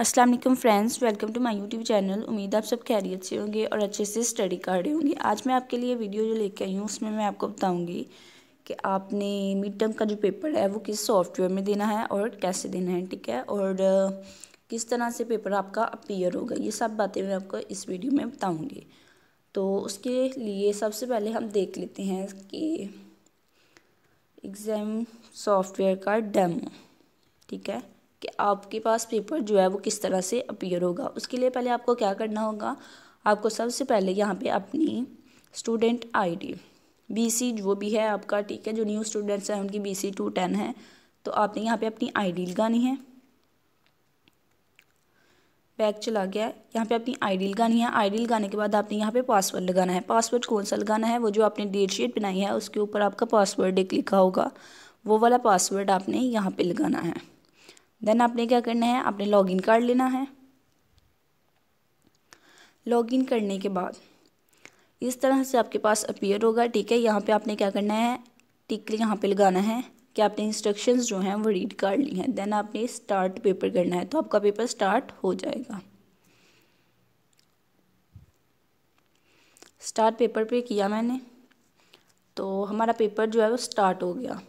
अस्सलाम वालेकुम friends welcome to my YouTube channel उम्मीद आप सब खैरियत से होंगे और अच्छे से स्टडी कर रहे होंगे आज मैं आपके लिए वीडियो जो लेके आई हूँ उसमें मैं आपको बताऊँगी कि आपने मिड टर्म का जो पेपर है वो किस सॉफ्टवेयर में देना है और कैसे देना है ठीक है और किस तरह से पेपर आपका अपीयर होगा ये सब बातें मैं आपको इस वीडियो में बताऊँगी तो उसके लिए सबसे पहले हम देख लेते हैं कि एग्ज़ाम सॉफ्टवेयर का डेमो ठीक है कि आपके पास पेपर जो है वो किस तरह से अपीयर होगा उसके लिए पहले आपको क्या करना होगा आपको सबसे पहले यहाँ पे अपनी स्टूडेंट आईडी बीसी जो भी है आपका ठीक है जो न्यू स्टूडेंट्स हैं उनकी बीसी टू टेन है तो आपने यहाँ पे अपनी आईडी लगानी है बैग चला गया यहाँ पे अपनी आईडी लगानी है आईडी लगाने के बाद आपने यहाँ पे पासवर्ड लगाना है पासवर्ड कौन सा लगाना है वो जो आपने डेट शीट बनाई है उसके ऊपर आपका पासवर्ड एक लिखा होगा वो वाला पासवर्ड आपने यहाँ पर लगाना है देन आपने क्या करना है आपने लॉगिन कर लेना है लॉगिन करने के बाद इस तरह से आपके पास अपीयर होगा ठीक है यहाँ पे आपने क्या करना है टिक यहाँ पे लगाना है कि आपने इंस्ट्रक्शंस जो हैं वो रीड कर ली हैं देन आपने स्टार्ट पेपर करना है तो आपका पेपर स्टार्ट हो जाएगा स्टार्ट पेपर पे किया मैंने तो हमारा पेपर जो है वो स्टार्ट हो गया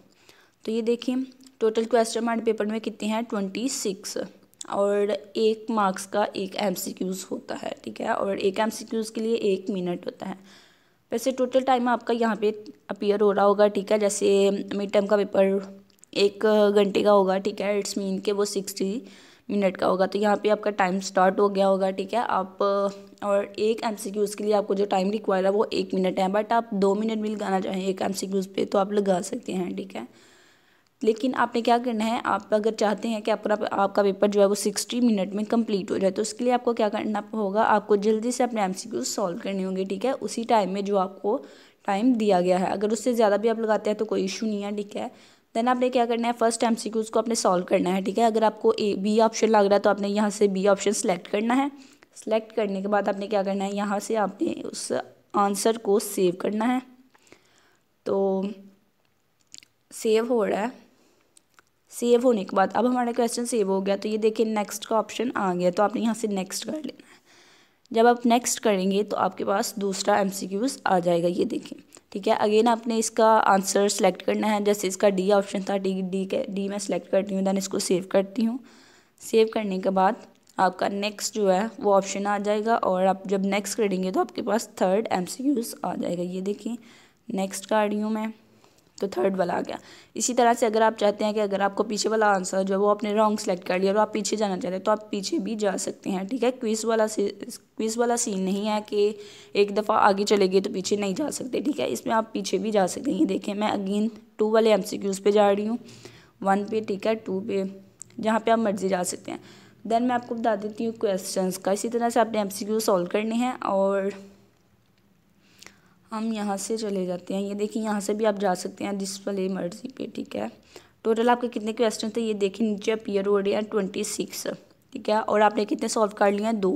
तो ये देखिए टोटल क्वेश्चन मार्ड पेपर में कितने हैं ट्वेंटी सिक्स और एक मार्क्स का एक एम होता है ठीक है और एक एम के लिए एक मिनट होता है वैसे टोटल टाइम आपका यहाँ पे अपीयर हो रहा होगा ठीक है जैसे मिड टर्म का पेपर एक घंटे का होगा ठीक है इट्स मीन के वो सिक्सटी मिनट का होगा तो यहाँ पे आपका टाइम स्टार्ट हो गया होगा ठीक है आप और एक एम के लिए आपको जो टाइम रिक्वायर है वो एक मिनट है बट आप दो मिनट भी लगाना चाहें एक एम पे तो आप लगा सकते हैं ठीक है लेकिन आपने क्या करना है आप अगर चाहते हैं कि आपका आपका पेपर जो है वो सिक्सटी मिनट में कंप्लीट हो जाए तो उसके लिए आपको क्या करना होगा आपको जल्दी से अपने एम सी क्यू सॉल्व करने होंगे ठीक है उसी टाइम में जो आपको टाइम दिया गया है अगर उससे ज़्यादा भी आप लगाते हैं तो कोई इशू नहीं है ठीक है देन आपने क्या करना है फर्स्ट एम सी क्यूज़ को आपने सॉल्व करना है ठीक है अगर आपको ए बी ऑप्शन लग रहा है तो आपने यहाँ से बी ऑप्शन सेलेक्ट करना है सेलेक्ट करने के बाद आपने क्या करना है यहाँ से आपने उस आंसर को सेव करना है तो सेव हो रहा है सेव होने के बाद अब हमारा क्वेश्चन सेव हो गया तो ये देखिए नेक्स्ट का ऑप्शन आ गया तो आपने यहाँ से नेक्स्ट कर लेना है जब आप नेक्स्ट करेंगे तो आपके पास दूसरा एम आ जाएगा ये देखें ठीक है अगेन आपने इसका आंसर सेलेक्ट करना है जैसे इसका डी ऑप्शन था डी डी के डी मैं सेलेक्ट करती हूँ देन इसको सेव करती हूँ सेव करने के बाद आपका नेक्स्ट जो है वो ऑप्शन आ जाएगा और आप जब नेक्स्ट करेंगे तो आपके पास थर्ड एम आ जाएगा ये देखिए नेक्स्ट का रही हूँ मैं तो थर्ड वाला आ गया इसी तरह से अगर आप चाहते हैं कि अगर आपको पीछे वाला आंसर जो है वो आपने रॉन्ग सेलेक्ट कर लिया और आप पीछे जाना चाहते हैं तो आप पीछे भी जा सकते हैं ठीक है क्विज़ वाला क्विज़ वाला सीन नहीं है कि एक दफ़ा आगे चले गए तो पीछे नहीं जा सकते ठीक है इसमें आप पीछे भी जा सकते हैं देखें मैं अगेन टू वाले एम सी क्यूज़ पर जा रही हूँ वन पे ठीक है टू पे जहाँ पर आप मर्जी जा सकते हैं देन मैं आपको बता देती हूँ क्वेश्चन का इसी तरह से आपने एम सी क्यू सॉल्व करने हैं और हम यहाँ से चले जाते हैं ये देखिए यहाँ से भी आप जा सकते हैं जिस वाले मर्जी पे ठीक है टोटल आपके कितने क्वेश्चन थे ये देखिए नीचे अपीयर हो रहे हैं ट्वेंटी सिक्स ठीक है और आपने कितने सॉल्व कर लिए हैं दो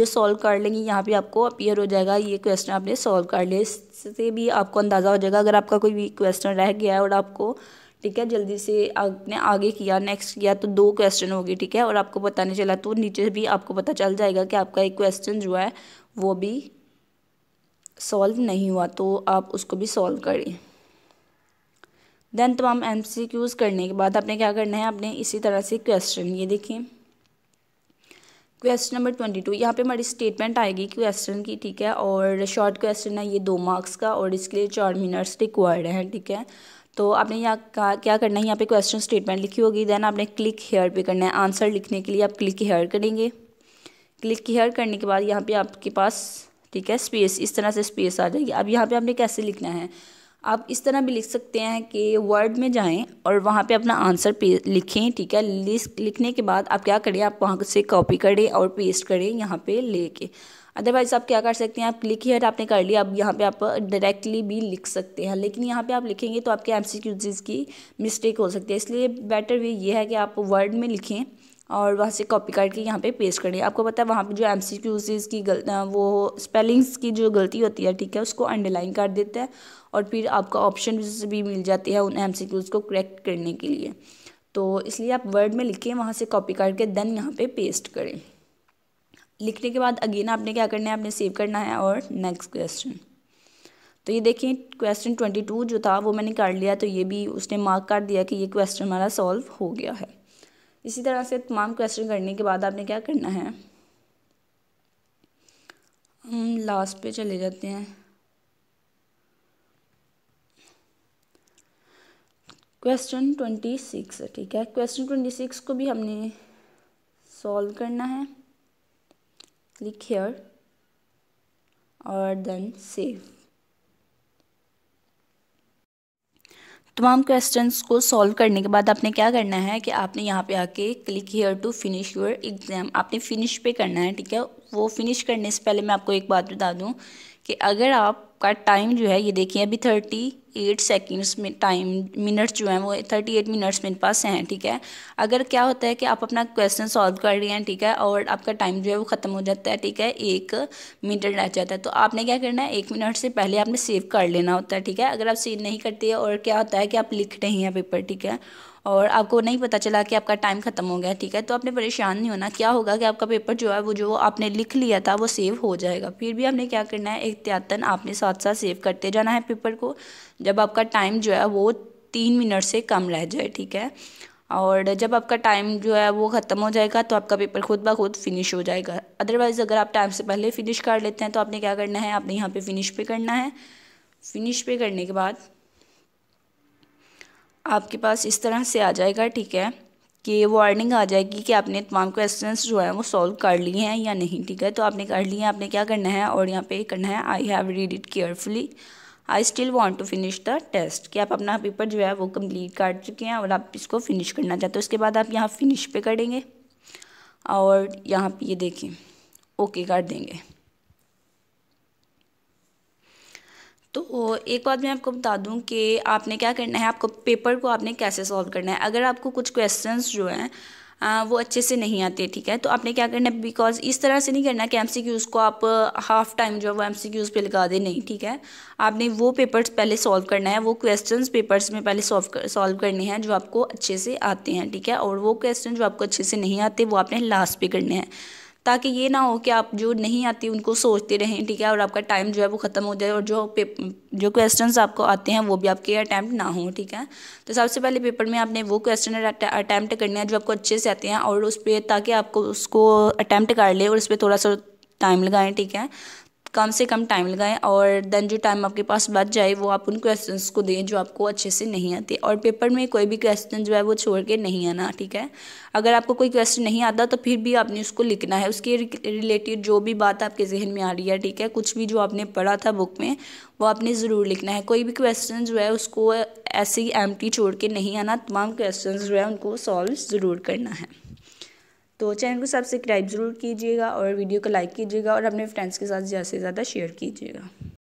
जो सॉल्व कर लेंगे यहाँ पे आपको अपियर हो जाएगा ये क्वेश्चन आपने सॉल्व कर लिया इससे भी आपको अंदाज़ा हो जाएगा अगर आपका कोई भी क्वेश्चन रह गया है और आपको ठीक है जल्दी से आपने आगे किया नेक्स्ट किया तो दो क्वेश्चन होगी ठीक है और आपको पता नहीं चला तो नीचे भी आपको पता चल जाएगा कि आपका एक क्वेश्चन जो है वो भी सॉल्व नहीं हुआ तो आप उसको भी सॉल्व करें देन तमाम एम सी क्यूज़ करने के बाद आपने क्या करना है आपने इसी तरह से क्वेश्चन ये देखें क्वेश्चन नंबर ट्वेंटी टू यहाँ पर हमारी स्टेटमेंट आएगी क्वेश्चन की ठीक है और शॉर्ट क्वेश्चन है ये दो मार्क्स का और इसके लिए चार मिनट्स रिक्वायर्ड है ठीक है तो आपने यहाँ का क्या करना है यहाँ पे क्वेश्चन स्टेटमेंट लिखी होगी देन आपने क्लिक हेयर पे करना है आंसर लिखने के लिए आप क्लिक हेयर करेंगे क्लिक हेयर करने के बाद यहाँ पे आपके पास ठीक है स्पेस इस तरह से स्पेस आ जाएगी अब यहाँ पे आपने कैसे लिखना है आप इस तरह भी लिख सकते हैं कि वर्ड में जाएं और वहाँ पे अपना आंसर लिखें ठीक है लिस्ट लिखने के बाद आप क्या करें आप वहाँ से कॉपी करें और पेस्ट करें यहाँ पे लेके अदरवाइज़ आप क्या कर सकते हैं आप लिख हेड आपने कर लिया अब यहाँ पे आप डायरेक्टली भी लिख सकते हैं लेकिन यहाँ पे आप लिखेंगे तो आपके एम की मिस्टेक हो सकती है इसलिए बेटर वे ये है कि आप वर्ड में लिखें और वहाँ से कॉपी काट के यहाँ पे पेस्ट करनी है आपको पता है वहाँ पे जो एम सी क्यूज की गल वो स्पेलिंग्स की जो गलती होती है ठीक है उसको अंडरलाइन कर देते हैं और फिर आपका ऑप्शन भी मिल जाती है उन एम सी क्यूज़ को करेक्ट करने के लिए तो इसलिए आप वर्ड में लिखें वहाँ से कॉपी काट के देन यहाँ पर पे पेस्ट करें लिखने के बाद अगेन आपने क्या करना है आपने सेव करना है और नेक्स्ट क्वेश्चन तो ये देखें क्वेश्चन ट्वेंटी टू जो था वो मैंने कर लिया तो ये भी उसने मार्क कर दिया कि ये क्वेश्चन हमारा सॉल्व हो गया है इसी तरह से तमाम क्वेश्चन करने के बाद आपने क्या करना है हम लास्ट पे चले जाते हैं क्वेश्चन ट्वेंटी सिक्स ठीक है क्वेश्चन ट्वेंटी सिक्स को भी हमने सॉल्व करना है क्लिक और देन सेव तमाम क्वेश्चंस को सॉल्व करने के बाद आपने क्या करना है कि आपने यहाँ पे आके click here to finish your exam आपने फिनिश पे करना है ठीक है वो फिनिश करने से पहले मैं आपको एक बात बता दूँ कि अगर आपका टाइम जो है ये देखिए अभी थर्टी एट सेकेंड्स में टाइम मिनट्स जो हैं वो थर्टी एट मिनट्स मेरे पास हैं ठीक है अगर क्या होता है कि आप अपना क्वेश्चन सॉल्व कर रहे हैं ठीक है और आपका टाइम जो है वो ख़त्म हो जाता है ठीक है एक मिनट रह जाता है तो आपने क्या करना है एक मिनट से पहले आपने सेव कर लेना होता है ठीक है अगर आप सेव नहीं करते और क्या होता है कि आप लिख रहे हैं पेपर ठीक है और आपको नहीं पता चला कि आपका टाइम ख़त्म हो गया ठीक है तो आपने परेशान नहीं होना क्या होगा कि आपका पेपर जो है वो जो आपने लिख लिया था वो सेव हो जाएगा फिर भी आपने क्या करना है एहतियातन आपने साथ साथ सेव करते जाना है पेपर को जब आपका टाइम जो है वो तीन मिनट से कम रह जाए ठीक है और जब आपका टाइम जो है वो ख़त्म हो जाएगा तो आपका पेपर खुद ब खुद फिनिश हो जाएगा अदरवाइज़ अगर आप टाइम से पहले फिनिश कर लेते हैं तो आपने क्या करना है आपने यहाँ पे फिनिश पे करना है फिनिश पे करने के बाद आपके पास इस तरह से आ जाएगा ठीक है कि वार्निंग आ जाएगी कि आपने तमाम क्वेश्चंस जो हैं वो सॉल्व कर लिए हैं या नहीं ठीक है तो आपने कर लिए हैं आपने क्या करना है और यहाँ पे करना है I have read it carefully I still want to finish the test कि आप अपना पेपर जो है वो कंप्लीट कर चुके हैं और आप इसको फिनिश करना चाहते हो उसके बाद आप यहाँ फिनिश पे करेंगे और यहाँ पे ये देखें ओके कर देंगे तो एक बात मैं आपको बता दूं कि आपने क्या करना है आपको पेपर को आपने कैसे सॉल्व करना है अगर आपको कुछ क्वेश्चंस जो हैं वो अच्छे से नहीं आते ठीक है तो आपने क्या करना है बिकॉज इस तरह से नहीं करना कि एम सी क्यूज़ को आप हाफ टाइम जो है वो एम सी क्यूज़ पर लगा दे नहीं ठीक है आपने वो पेपर्स पहले सॉल्व करना है वो क्वेश्चंस पेपर्स में पहले सॉल्व कर सॉल्व करने हैं जो आपको अच्छे से आते हैं ठीक है और वो क्वेश्चन जो आपको अच्छे से नहीं आते वो आपने लास्ट पे करने हैं ताकि ये ना हो कि आप जो नहीं आती उनको सोचते रहें ठीक है और आपका टाइम जो है वो ख़त्म हो जाए और जो जो क्वेश्चंस आपको आते हैं वो भी आपके अटैम्प्ट ना हो ठीक है तो सबसे पहले पेपर में आपने वो क्वेश्चन अटैम्प्ट करने हैं जो आपको अच्छे से आते हैं और उस पर ताकि आपको उसको अटैम्प्ट कर ले और उस पर थोड़ा सा टाइम लगाएं ठीक है कम से कम टाइम लगाएं और देन जो टाइम आपके पास बच जाए वो आप उन क्वेश्चंस को दें जो आपको अच्छे से नहीं आते और पेपर में कोई भी क्वेश्चन जो है वो छोड़ के नहीं आना ठीक है अगर आपको कोई क्वेश्चन नहीं आता तो फिर भी आपने उसको लिखना है उसके रिलेटेड जो भी बात आपके जहन में आ रही है ठीक है कुछ भी जो आपने पढ़ा था बुक में वो आपने ज़रूर लिखना है कोई भी क्वेश्चन जो है उसको ऐसे ही एम छोड़ के नहीं आना तमाम क्वेश्चन जो है उनको सॉल्व ज़रूर करना है तो चैनल को सब्सक्राइब ज़रूर कीजिएगा और वीडियो को लाइक कीजिएगा और अपने फ्रेंड्स के साथ ज़्यादा से ज़्यादा शेयर कीजिएगा